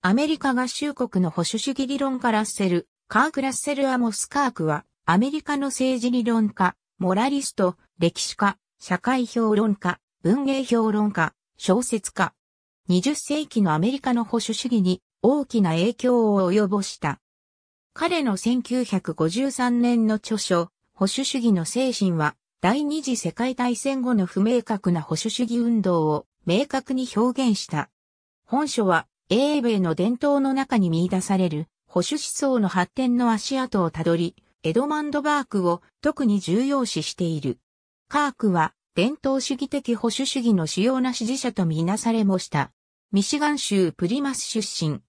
アメリカ合衆国の保守主義理論家ラッセル、カーク・ラッセル・アモス・カークは、アメリカの政治理論家、モラリスト、歴史家、社会評論家、文芸評論家、小説家。20世紀のアメリカの保守主義に大きな影響を及ぼした。彼の1953年の著書、保守主義の精神は、第二次世界大戦後の不明確な保守主義運動を明確に表現した。本書は英米の伝統の中に見出される保守思想の発展の足跡をたどり、エドマンド・バークを特に重要視している。カークは伝統主義的保守主義の主要な支持者とみなされもした。ミシガン州プリマス出身。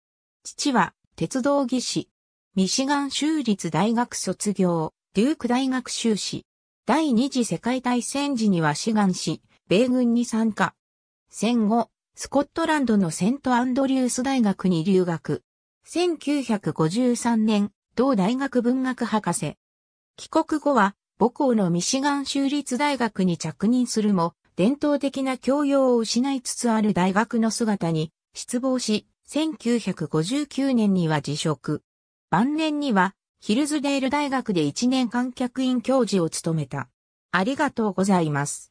父は鉄道技師。ミシガン州立大学卒業、デューク大学修士。第二次世界大戦時には志願し、米軍に参加。戦後、スコットランドのセントアンドリュース大学に留学。1953年、同大学文学博士。帰国後は、母校のミシガン州立大学に着任するも、伝統的な教養を失いつつある大学の姿に失望し、1959年には辞職。晩年には、ヒルズデール大学で1年間客員教授を務めた。ありがとうございます。